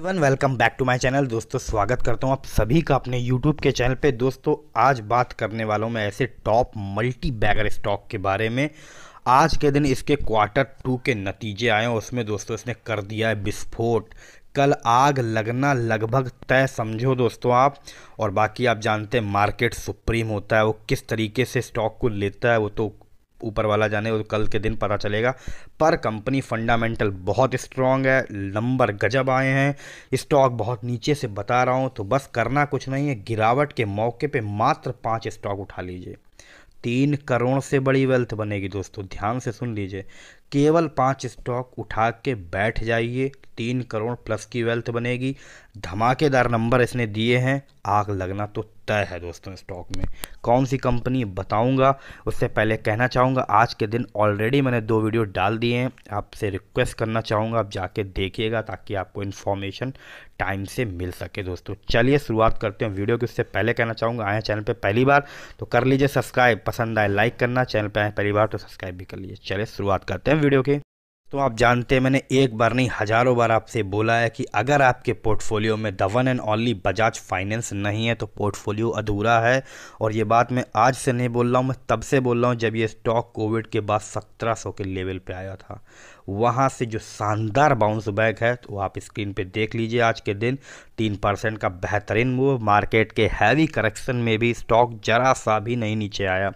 one welcome back to my channel दोस्तों स्वागत करता हूं आप सभी का अपने यूट्यूब के चैनल पे दोस्तों आज बात करने वालों में मैं ऐसे टॉप मल्टी बैगर स्टॉक के बारे में आज के दिन इसके क्वार्टर टू के नतीजे आए हैं उसमें दोस्तों इसने कर दिया है विस्फोट कल आग लगना लगभग तय समझो दोस्तों आप और बाकी आप जानते हैं मार्केट सुप्रीम होता है वो किस तरीके से स्टॉक को लेता है वो तो ऊपर वाला जाने वो कल के दिन पता चलेगा पर कंपनी फंडामेंटल बहुत स्ट्रांग है नंबर गजब आए हैं स्टॉक बहुत नीचे से बता रहा हूँ तो बस करना कुछ नहीं है गिरावट के मौके पे मात्र पाँच स्टॉक उठा लीजिए तीन करोड़ से बड़ी वेल्थ बनेगी दोस्तों ध्यान से सुन लीजिए केवल पाँच स्टॉक उठा के बैठ जाइए तीन करोड़ प्लस की वेल्थ बनेगी धमाकेदार नंबर इसने दिए हैं आग लगना तो तय है दोस्तों स्टॉक में कौन सी कंपनी बताऊंगा उससे पहले कहना चाहूँगा आज के दिन ऑलरेडी मैंने दो वीडियो डाल दिए हैं आपसे रिक्वेस्ट करना चाहूँगा आप जाके देखिएगा ताकि आपको इन्फॉर्मेशन टाइम से मिल सके दोस्तों चलिए शुरुआत करते हैं वीडियो की उससे पहले कहना चाहूँगा आए चैनल पर पहली बार तो कर लीजिए सब्सक्राइब पसंद आए लाइक करना चैनल पर आए पहली बार तो सब्सक्राइब भी कर लीजिए चलिए शुरुआत करते हैं वीडियो की तो आप जानते हैं मैंने एक बार नहीं हज़ारों बार आपसे बोला है कि अगर आपके पोर्टफोलियो में the one and only Bajaj finance नहीं है तो पोर्टफोलियो अधूरा है और ये बात मैं आज से नहीं बोल रहा हूँ मैं तब से बोल रहा हूँ जब ये स्टॉक कोविड के बाद सत्रह सौ के लेवल पे आया था वहाँ से जो शानदार बाउंस बैक है तो आप स्क्रीन पे देख लीजिए आज के दिन तीन परसेंट का बेहतरीन मूव मार्केट के हैवी करेक्शन में भी स्टॉक जरा सा भी नहीं नीचे आया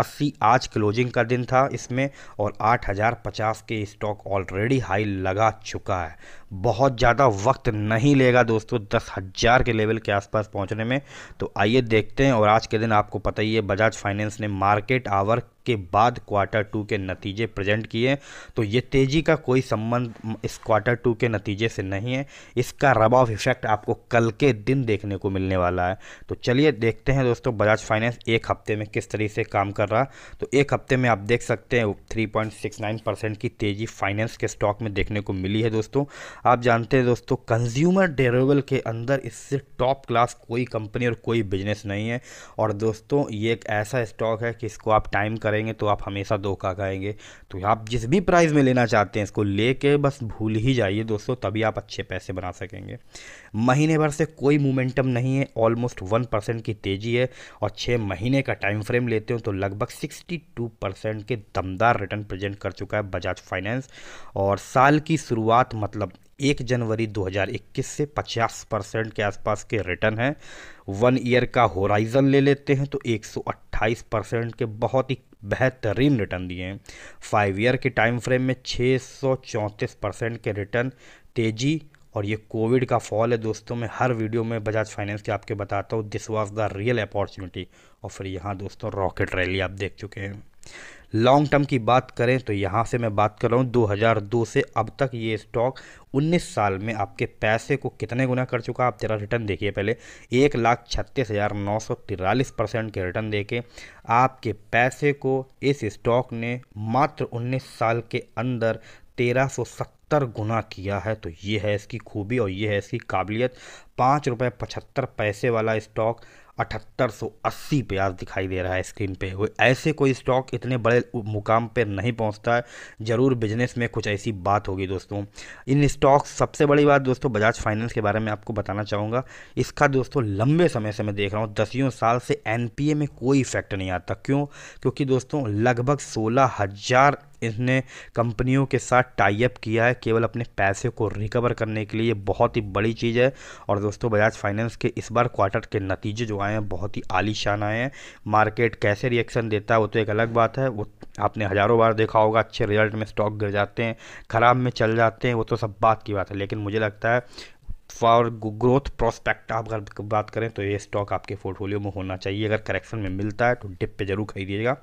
अस्सी आज क्लोजिंग का दिन था इसमें और 8050 के स्टॉक ऑलरेडी हाई लगा चुका है बहुत ज़्यादा वक्त नहीं लेगा दोस्तों दस हज़ार के लेवल के आसपास पहुंचने में तो आइए देखते हैं और आज के दिन आपको पता ही है बजाज फाइनेंस ने मार्केट आवर के बाद क्वार्टर टू के नतीजे प्रेजेंट किए तो ये तेज़ी का कोई संबंध इस क्वार्टर टू के नतीजे से नहीं है इसका रब ऑफ इफेक्ट आपको कल के दिन देखने को मिलने वाला है तो चलिए देखते हैं दोस्तों बजाज फाइनेंस एक हफ्ते में किस तरीके से काम कर रहा तो एक हफ्ते में आप देख सकते हैं थ्री परसेंट की तेज़ी फाइनेंस के स्टॉक में देखने को मिली है दोस्तों आप जानते हैं दोस्तों कंज्यूमर डेरेबल के अंदर इससे टॉप क्लास कोई कंपनी और कोई बिजनेस नहीं है और दोस्तों ये एक ऐसा स्टॉक है कि इसको आप टाइम करेंगे तो आप हमेशा धोखा खाएंगे तो आप जिस भी प्राइस में लेना चाहते हैं इसको ले कर बस भूल ही जाइए दोस्तों तभी आप अच्छे पैसे बना सकेंगे महीने भर से कोई मोमेंटम नहीं है ऑलमोस्ट वन परसेंट की तेज़ी है और छः महीने का टाइम फ्रेम लेते हो तो लगभग सिक्सटी टू परसेंट के दमदार रिटर्न प्रेजेंट कर चुका है बजाज फाइनेंस और साल की शुरुआत मतलब एक जनवरी 2021 से 50 परसेंट के आसपास के रिटर्न हैं वन ईयर का होराइज़न ले लेते हैं तो 128 परसेंट के बहुत ही बेहतरीन रिटर्न दिए हैं फाइव ईयर के टाइम फ्रेम में छः परसेंट के रिटर्न तेज़ी और ये कोविड का फॉल है दोस्तों मैं हर वीडियो में बजाज फाइनेंस के आपके बताता हूँ this was the real opportunity और फिर यहाँ दोस्तों रॉकेट रैली आप देख चुके हैं लॉन्ग टर्म की बात करें तो यहाँ से मैं बात कर रहा हूँ 2002 से अब तक ये स्टॉक 19 साल में आपके पैसे को कितने गुना कर चुका आप जरा रिटर्न देखिए पहले एक लाख छत्तीस हज़ार नौ सौ तिरालीस परसेंट के रिटर्न देके आपके पैसे को इस स्टॉक ने मात्र 19 साल के अंदर तेरह सौ सत्तर गुना किया है तो ये है इसकी खूबी और ये है इसकी काबिलियत पाँच रुपये पचहत्तर पैसे वाला स्टॉक अठहत्तर सौ अस्सी प्याज दिखाई दे रहा है स्क्रीन पे वो ऐसे कोई स्टॉक इतने बड़े मुकाम पर नहीं पहुंचता है ज़रूर बिजनेस में कुछ ऐसी बात होगी दोस्तों इन स्टॉक्स सबसे बड़ी बात दोस्तों बजाज फाइनेंस के बारे में आपको बताना चाहूँगा इसका दोस्तों लंबे समय से मैं देख रहा हूँ दसियों साल से एन में कोई इफेक्ट नहीं आता क्यों क्योंकि दोस्तों लगभग सोलह हज़ार इसने कंपनियों के साथ टाइप किया है केवल अपने पैसे को रिकवर करने के लिए ये बहुत ही बड़ी चीज़ है और दोस्तों बजाज फाइनेंस के इस बार क्वार्टर के नतीजे जो आए हैं बहुत ही आलीशान आए हैं मार्केट कैसे रिएक्शन देता है वो तो एक अलग बात है वो आपने हज़ारों बार देखा होगा अच्छे रिजल्ट में स्टॉक गिर जाते हैं ख़राब में चल जाते हैं वो तो सब बात की बात है लेकिन मुझे लगता है फॉर ग्रोथ प्रोस्पेक्ट आप अगर बात करें तो ये स्टॉक आपके पोर्टफोलियो में होना चाहिए अगर करेक्शन में मिलता है तो डिप पे जरूर खरीदिएगा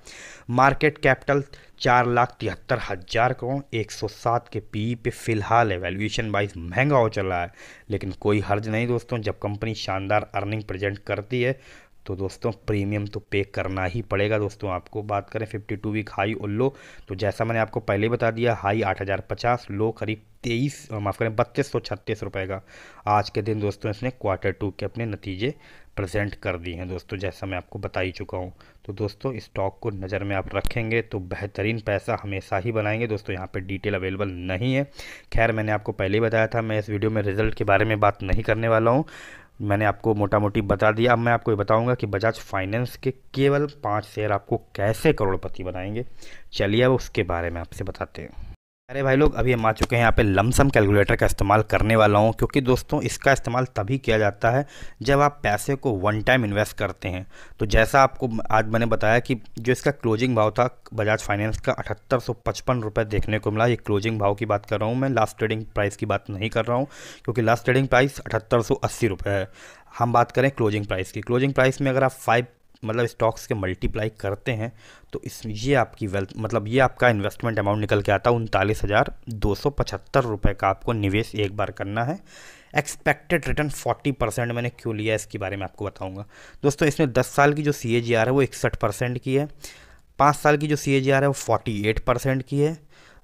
मार्केट कैपिटल चार लाख तिहत्तर हज़ार करोड़ एक सौ सात के पी e पे फिलहाल है वैल्यूएशन वाइज महंगा हो चला है लेकिन कोई हर्ज नहीं दोस्तों जब कंपनी शानदार अर्निंग प्रेजेंट करती है तो दोस्तों प्रीमियम तो पे करना ही पड़ेगा दोस्तों आपको बात करें 52 वीक हाई और लो तो जैसा मैंने आपको पहले बता दिया हाई 8050 लो करीब तेईस माफ़ करें बत्तीस सौ छत्तीस रुपये का आज के दिन दोस्तों इसने क्वार्टर टू के अपने नतीजे प्रेजेंट कर दिए हैं दोस्तों जैसा मैं आपको बता ही चुका हूँ तो दोस्तों स्टॉक को नज़र में आप रखेंगे तो बेहतरीन पैसा हमेशा ही बनाएंगे दोस्तों यहाँ पे डिटेल अवेलेबल नहीं है खैर मैंने आपको पहले ही बताया था मैं इस वीडियो में रिजल्ट के बारे में बात नहीं करने वाला हूँ मैंने आपको मोटा मोटी बता दिया अब मैं आपको ये बताऊंगा कि बजाज फाइनेंस के केवल पाँच शेयर आपको कैसे करोड़पति बनाएंगे चलिए अब उसके बारे में आपसे बताते हैं अरे भाई लोग अभी हम आ चुके हैं यहाँ पे लमसम कैलकुलेटर का इस्तेमाल करने वाला हूँ क्योंकि दोस्तों इसका इस्तेमाल तभी किया जाता है जब आप पैसे को वन टाइम इन्वेस्ट करते हैं तो जैसा आपको आज मैंने बताया कि जो इसका क्लोजिंग भाव था बजाज फाइनेंस का अठहत्तर सौ पचपन रुपये देखने को मिला ये क्लोजिंग भाव की बात कर रहा हूँ मैं लास्ट ट्रेडिंग प्राइस की बात नहीं कर रहा हूँ क्योंकि लास्ट ट्रेडिंग प्राइस अठहत्तर सौ अस्सी रुपये है हम बात करें क्लोजिंग प्राइस की क्लोजिंग प्राइस में अगर आप फाइव मतलब स्टॉक्स के मल्टीप्लाई करते हैं तो इस ये आपकी वेल्थ मतलब ये आपका इन्वेस्टमेंट अमाउंट निकल के आता है उनतालीस हज़ार दो सौ पचहत्तर रुपये का आपको निवेश एक बार करना है एक्सपेक्टेड रिटर्न फोर्टी परसेंट मैंने क्यों लिया इसके बारे में आपको बताऊँगा दोस्तों इसमें दस साल की जो सी है वो इकसठ परसेंट की है पाँच साल की जो सी है वो फोर्टी एट परसेंट की है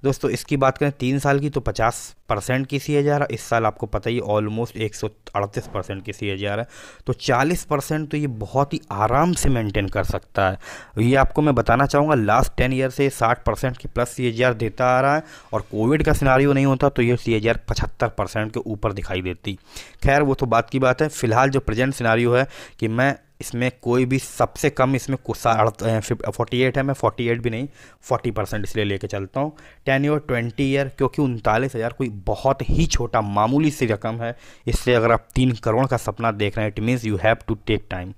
दोस्तों इसकी बात करें तीन साल की तो पचास परसेंट की सी एच इस साल आपको पता ही ऑलमोस्ट एक सौ अड़तीस परसेंट की सी एच है तो चालीस परसेंट तो ये बहुत ही आराम से मेंटेन कर सकता है ये आपको मैं बताना चाहूँगा लास्ट टेन ईयर से साठ परसेंट की प्लस सी एच देता आ रहा है और कोविड का सिनारी नहीं होता तो ये सी एच पचहत्तर परसेंट के ऊपर दिखाई देती खैर वो तो बात की बात है फ़िलहाल जो प्रेजेंट सिनारी है कि मैं इसमें कोई भी सबसे कम इसमें कुछ फोर्टी एट है मैं फोर्टी एट भी नहीं फोर्टी परसेंट इसलिए लेके चलता हूँ टेन ईयर ट्वेंटी ईयर क्योंकि उनतालीस हज़ार कोई बहुत ही छोटा मामूली सी रकम है इससे अगर आप तीन करोड़ का सपना देख रहे हैं it means you have to take time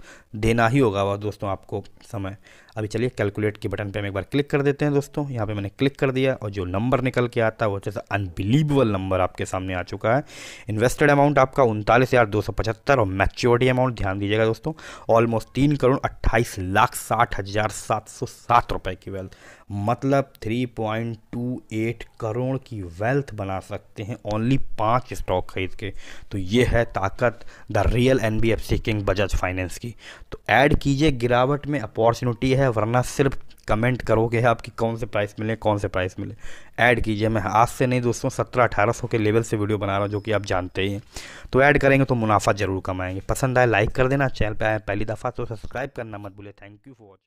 देना ही होगा वह दोस्तों आपको समय अभी चलिए कैलकुलेट के बटन पे हम एक बार क्लिक कर देते हैं दोस्तों यहाँ पे मैंने क्लिक कर दिया और जो नंबर निकल के आता है वो जैसा अनबिलीवेबल नंबर आपके सामने आ चुका है इन्वेस्टेड अमाउंट आपका उनतालीस हज़ार दो सौ पचहत्तर और मैच्योरिटी अमाउंट ध्यान दीजिएगा दोस्तों ऑलमोस्ट तीन करोड़ अट्ठाईस लाख साठ हज़ार सात सौ सात रुपये की वेल्थ मतलब three point two eight crore की वेल्थ बना सकते हैं ओनली पाँच स्टॉक खरीद के तो ये है ताकत the real N B F C king Bajaj finance की तो ऐड कीजिए गिरावट में अपॉर्चुनिटी है है वरना सिर्फ कमेंट करोगे आपकी कौन से प्राइस मिले कौन से प्राइस मिले ऐड कीजिए मैं आज से नहीं दोस्तों सत्रह अठारह सौ के लेवल से वीडियो बना रहा हूँ जो कि आप जानते ही हैं तो ऐड करेंगे तो मुनाफा ज़रूर कमाएंगे पसंद आए लाइक कर देना चैनल पर आए पहली दफ़ा तो सब्सक्राइब करना मत बोले थैंक यू फॉर वॉचिंग